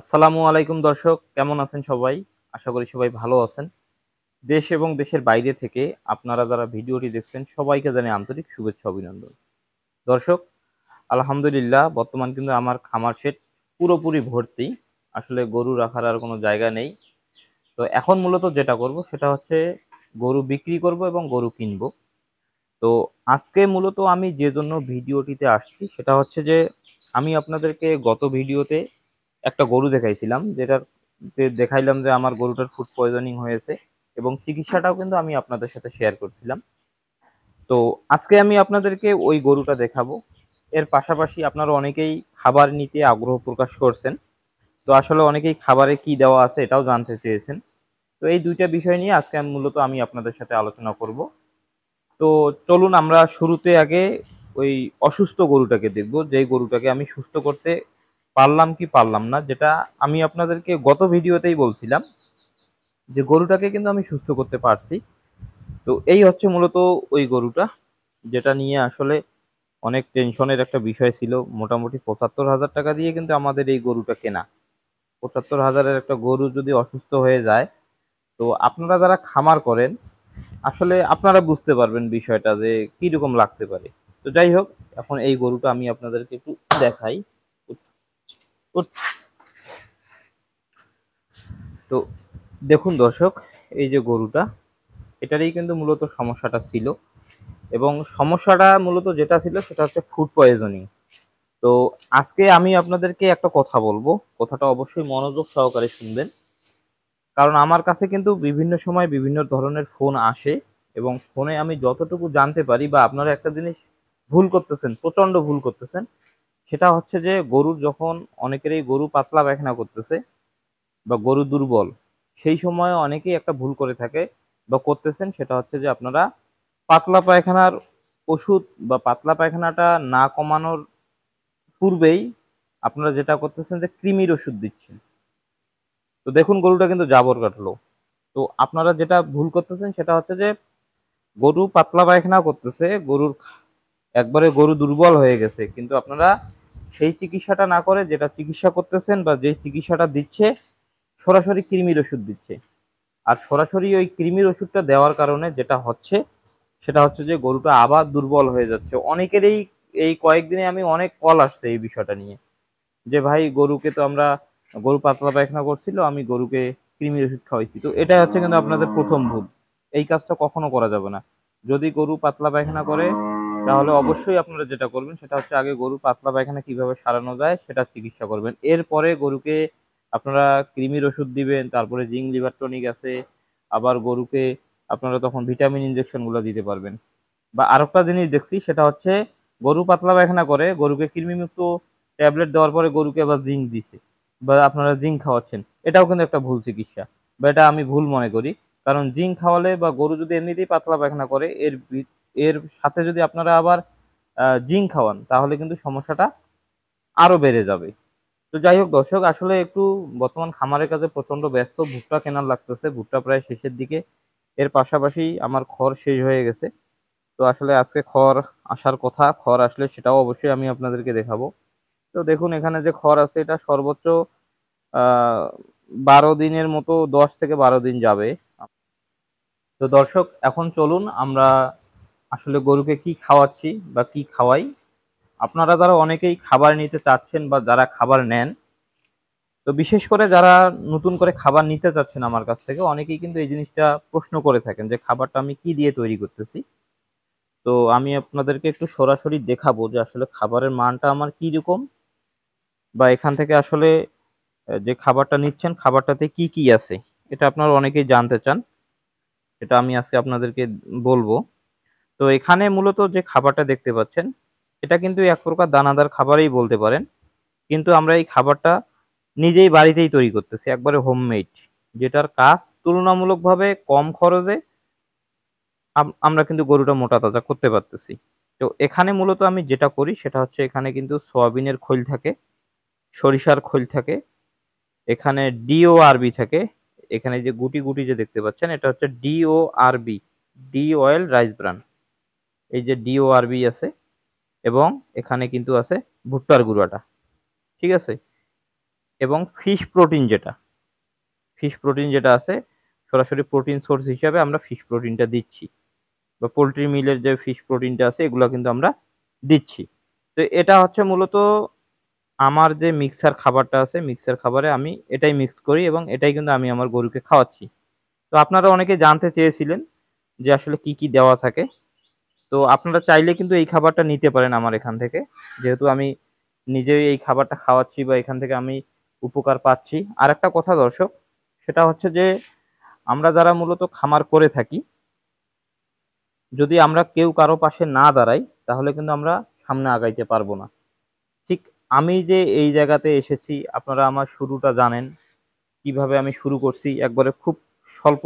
আসসালামু আলাইকুম দর্শক কেমন আছেন সবাই আশা করি সবাই ভালো আছেন দেশ এবং দেশের বাইরে থেকে আপনারা যারা ভিডিওটি দেখছেন সবাইকে জানি আন্তরিক শুভেচ্ছা অভিনন্দন দর্শক আলহামদুলিল্লাহ বর্তমান কিন্তু আমার খামার সেট পুরোপুরি ভর্তি আসলে গরু রাখার আর কোনো জায়গা নেই তো এখন মূলত যেটা করব সেটা হচ্ছে গরু বিক্রি করব এবং গরু কিনব তো আজকে মূলত আমি যে জন্য ভিডিওটিতে আসছি সেটা হচ্ছে যে আমি আপনাদেরকে গত ভিডিওতে একটা গরু দেখাইছিলাম যেটার দেখাইলাম যে আমার গরুটার ফুড পয়জনিং হয়েছে এবং চিকিৎসাটাও কিন্তু আমি আপনাদের সাথে শেয়ার করছিলাম তো আজকে আমি আপনাদেরকে ওই গরুটা দেখাবো এর পাশাপাশি আপনারা অনেকেই খাবার নিতে আগ্রহ প্রকাশ করছেন তো আসলে অনেকেই খাবারে কি দেওয়া আছে এটাও জানতে চেয়েছেন তো এই দুইটা বিষয় নিয়ে আজকে মূলত আমি আপনাদের সাথে আলোচনা করব তো চলুন আমরা শুরুতে আগে ওই অসুস্থ গরুটাকে দেখব যে গরুটাকে আমি সুস্থ করতে পারলাম কি পারলাম না যেটা আমি আপনাদেরকে গত ভিডিওতেই বলছিলাম যে গরুটাকে কিন্তু আমি সুস্থ করতে পারছি তো এই হচ্ছে মূলত ওই গরুটা যেটা নিয়ে আসলে অনেক টেনশনের একটা বিষয় ছিল মোটামুটি পঁচাত্তর হাজার টাকা দিয়ে কিন্তু আমাদের এই গরুটা কেনা পঁচাত্তর হাজারের একটা গরু যদি অসুস্থ হয়ে যায় তো আপনারা যারা খামার করেন আসলে আপনারা বুঝতে পারবেন বিষয়টা যে কিরকম লাগতে পারে তো যাই হোক এখন এই গরুটা আমি আপনাদেরকে একটু দেখাই তো দেখুন দর্শক এই যে গরুটা এটারই কিন্তু মূলত সমস্যাটা ছিল এবং সমস্যাটা মূলত যেটা ছিল সেটা হচ্ছে ফুড পয়জনিং তো আজকে আমি আপনাদেরকে একটা কথা বলবো কথাটা অবশ্যই মনোযোগ সহকারে শুনবেন কারণ আমার কাছে কিন্তু বিভিন্ন সময় বিভিন্ন ধরনের ফোন আসে এবং ফোনে আমি যতটুকু জানতে পারি বা আপনারা একটা জিনিস ভুল করতেছেন প্রচন্ড ভুল করতেছেন সেটা হচ্ছে যে গরুর যখন অনেকেরই গরু পাতলা পায়খানা করতেছে বা গরু দুর্বল সেই সময় অনেকেই একটা ভুল করে থাকে বা করতেছেন সেটা হচ্ছে যে আপনারা পাতলা পায়খানার ওষুধ বা পাতলা পায়খানাটা না কমানোর পূর্বেই আপনারা যেটা করতেছেন যে কৃমির ওষুধ দিচ্ছেন তো দেখুন গরুটা কিন্তু জাবর কাটলো তো আপনারা যেটা ভুল করতেছেন সেটা হচ্ছে যে গরু পাতলা পায়খানা করতেছে গরুর একবারে গরু দুর্বল হয়ে গেছে কিন্তু আপনারা সেই চিকিৎসাটা না করে যেটা চিকিৎসা করতেছেন বা যে চিকিৎসাটা দিচ্ছে সরাসরি কৃমির ওষুধ দিচ্ছে আর সরাসরি ওই কৃমির ওষুধটা দেওয়ার কারণে যেটা হচ্ছে সেটা হচ্ছে যে গরুটা আবার দুর্বল হয়ে যাচ্ছে অনেকের এই কয়েকদিনে আমি অনেক কল আসছে এই বিষয়টা নিয়ে যে ভাই গরুকে তো আমরা গরু পাতলা পায়খানা করছিল আমি গরুকে কৃমির ওষুধ খাওয়াইছি তো এটাই হচ্ছে কিন্তু আপনাদের প্রথম ভুল এই কাজটা কখনো করা যাবে না যদি গরু পাতলা পায়খানা করে তাহলে অবশ্যই আপনারা যেটা করবেন সেটা হচ্ছে আগে গরু পাতলা পায়খানা কিভাবে সারানো যায় সেটা চিকিৎসা করবেন এরপরে গরুকে আপনারা কৃমির ওষুধ দিবেন তারপরে জিং লিভার টনিক আছে আবার গরুকে আপনারা তখন ভিটামিন ইনজেকশনগুলো দিতে পারবেন বা আরেকটা জিনিস দেখছি সেটা হচ্ছে গরু পাতলা পায়খানা করে গরুকে কৃমিমুক্ত ট্যাবলেট দেওয়ার পরে গরুকে আবার জিং দিছে বা আপনারা জিং খাওয়াচ্ছেন এটাও কিন্তু একটা ভুল চিকিৎসা বা এটা আমি ভুল মনে করি কারণ জিং খাওয়ালে বা গরু যদি এমনিতেই পাতলা পায়খানা করে এর এর সাথে যদি আপনারা আবার জিঙ্ক খাওয়ান তাহলে কিন্তু সমস্যাটা আরো বেড়ে যাবে তো যাই হোক দর্শক আসলে একটু বর্তমান খামারের কাছে প্রচন্ড ব্যস্ত ভুট্টা কেনার লাগতেছে ভুট্টা প্রায় শেষের দিকে এর পাশাপাশি আমার খড় শেষ হয়ে গেছে তো আসলে আজকে খড় আসার কথা খড় আসলে সেটাও অবশ্যই আমি আপনাদেরকে দেখাবো তো দেখুন এখানে যে খড় আছে এটা সর্বোচ্চ বারো দিনের মতো দশ থেকে বারো দিন যাবে তো দর্শক এখন চলুন আমরা আসলে গরুকে কি খাওয়াচ্ছি বা কি খাওয়াই আপনারা যারা অনেকেই খাবার নিতে চাচ্ছেন বা যারা খাবার নেন তো বিশেষ করে যারা নতুন করে খাবার নিতে চাচ্ছেন আমার কাছ থেকে অনেকেই কিন্তু এই জিনিসটা প্রশ্ন করে থাকেন যে খাবারটা আমি কি দিয়ে তৈরি করতেছি তো আমি আপনাদেরকে একটু সরাসরি দেখাবো যে আসলে খাবারের মানটা আমার কি রকম বা এখান থেকে আসলে যে খাবারটা নিচ্ছেন খাবারটাতে কি কি আছে এটা আপনারা অনেকেই জানতে চান এটা আমি আজকে আপনাদেরকে বলবো তো এখানে মূলত যে খাবারটা দেখতে পাচ্ছেন এটা কিন্তু এক প্রকার দানাদার খাবারই বলতে পারেন কিন্তু আমরা এই খাবারটা নিজেই বাড়িতেই তৈরি করতেছি একবারে হোমমেড যেটার কাজ তুলনামূলকভাবে কম খরচে আমরা কিন্তু গরুটা মোটা তাজা করতে পারতেছি তো এখানে মূলত আমি যেটা করি সেটা হচ্ছে এখানে কিন্তু সয়াবিনের খৈল থাকে সরিষার খৈল থাকে এখানে ডিও আরবি থাকে এখানে যে গুটি গুটি যে দেখতে পাচ্ছেন এটা হচ্ছে ডিও আরবি ডি অয়েল রাইস ব্রান্ড এই যে ডিওআরবি আছে এবং এখানে কিন্তু আছে ভুট্টার গুঁড়াটা ঠিক আছে এবং ফিশ প্রোটিন যেটা ফিশ প্রোটিন যেটা আছে সরাসরি প্রোটিন সোর্স হিসাবে আমরা ফিশ প্রোটিনটা দিচ্ছি বা পোলট্রি মিলের যে ফিশ প্রোটিনটা আছে এগুলো কিন্তু আমরা দিচ্ছি তো এটা হচ্ছে মূলত আমার যে মিক্সার খাবারটা আছে মিক্সার খাবারে আমি এটাই মিক্স করি এবং এটাই কিন্তু আমি আমার গরুকে খাওয়াচ্ছি তো আপনারা অনেকে জানতে চেয়েছিলেন যে আসলে কি কি দেওয়া থাকে তো আপনারা চাইলে কিন্তু এই খাবারটা নিতে পারেন আমার এখান থেকে যেহেতু আমি নিজেই এই খাবারটা খাওয়াচ্ছি বা এখান থেকে আমি উপকার পাচ্ছি আর একটা কথা দর্শক সেটা হচ্ছে যে আমরা যারা মূলত খামার করে থাকি যদি আমরা কেউ কারো পাশে না দাঁড়াই তাহলে কিন্তু আমরা সামনে আগাইতে পারবো না ঠিক আমি যে এই জায়গাতে এসেছি আপনারা আমার শুরুটা জানেন কিভাবে আমি শুরু করছি একবারে খুব স্বল্প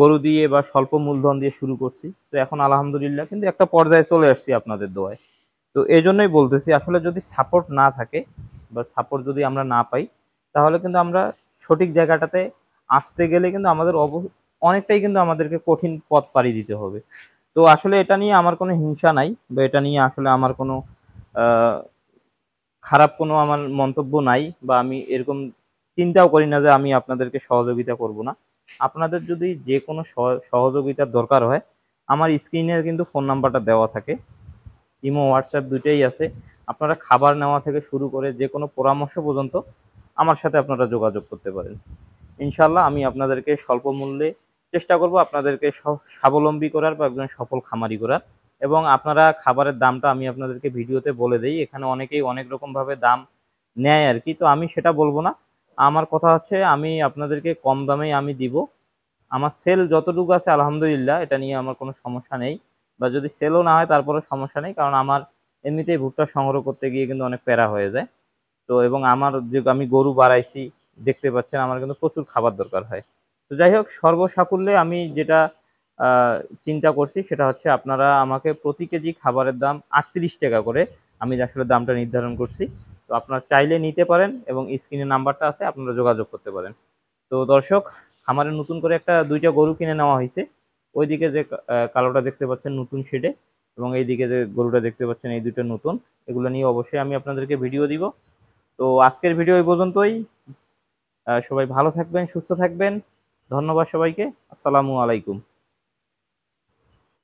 গরু দিয়ে বা স্বল্প মূলধন দিয়ে শুরু করছি তো এখন আলহামদুলিল্লাহ কিন্তু একটা পর্যায়ে চলে আসছি আপনাদের দোয়ায় তো এই জন্যই বলতেছি আসলে যদি সাপোর্ট না থাকে বা সাপোর্ট যদি আমরা না পাই তাহলে কিন্তু আমরা সঠিক জায়গাটাতে আসতে গেলে কিন্তু আমাদের অব অনেকটাই কিন্তু আমাদেরকে কঠিন পথ পাড়ি দিতে হবে তো আসলে এটা নিয়ে আমার কোনো হিংসা নাই বা এটা নিয়ে আসলে আমার কোনো খারাপ কোনো আমার মন্তব্য নাই বা আমি এরকম চিন্তাও করি না যে আমি আপনাদেরকে সহযোগিতা করব না আপনাদের যদি যে কোনো সহযোগিতার দরকার হয় আমার স্ক্রিনে কিন্তু ফোন নাম্বারটা দেওয়া থাকে ইমো হোয়াটসঅ্যাপ দুইটাই আছে আপনারা খাবার নেওয়া থেকে শুরু করে যে কোনো পরামর্শ পর্যন্ত আমার সাথে আপনারা যোগাযোগ করতে পারেন ইনশাল্লাহ আমি আপনাদেরকে স্বল্প মূল্যে চেষ্টা করব আপনাদেরকে স্বাবলম্বী করার বা একজন সফল খামারি করার এবং আপনারা খাবারের দামটা আমি আপনাদেরকে ভিডিওতে বলে দেই এখানে অনেকেই অনেক রকমভাবে দাম নেয় আর কি তো আমি সেটা বলবো না আমার কথা হচ্ছে আমি আপনাদেরকে কম দামেই আমি দিব আমার সেল যতটুকু আছে আলহামদুলিল্লাহ এটা নিয়ে আমার কোনো সমস্যা নেই বা যদি সেলও না হয় তারপরে সমস্যা নেই কারণ আমার এমনিতেই ভুট্টা সংগ্রহ করতে গিয়ে কিন্তু অনেক প্যারা হয়ে যায় তো এবং আমার যে আমি গরু বাড়াইছি দেখতে পাচ্ছেন আমার কিন্তু প্রচুর খাবার দরকার হয় তো যাই হোক সর্বসাকুল্যে আমি যেটা চিন্তা করছি সেটা হচ্ছে আপনারা আমাকে প্রতি কেজি খাবারের দাম আটত্রিশ টাকা করে আমি আসলে দামটা নির্ধারণ করছি তো আপনারা চাইলে নিতে পারেন এবং স্ক্রিনে নাম্বারটা আছে আপনারা যোগাযোগ করতে পারেন তো দর্শক আমার নতুন করে একটা দুইটা গরু কিনে নেওয়া হয়েছে ওইদিকে যে কালোটা দেখতে পাচ্ছেন নতুন শেডে এবং এইদিকে যে গরুটা দেখতে পাচ্ছেন এই দুইটা নতুন এগুলো নিয়ে অবশ্যই আমি আপনাদেরকে ভিডিও দিব তো আজকের ভিডিও এই পর্যন্তই সবাই ভালো থাকবেন সুস্থ থাকবেন ধন্যবাদ সবাইকে আসসালামু আলাইকুম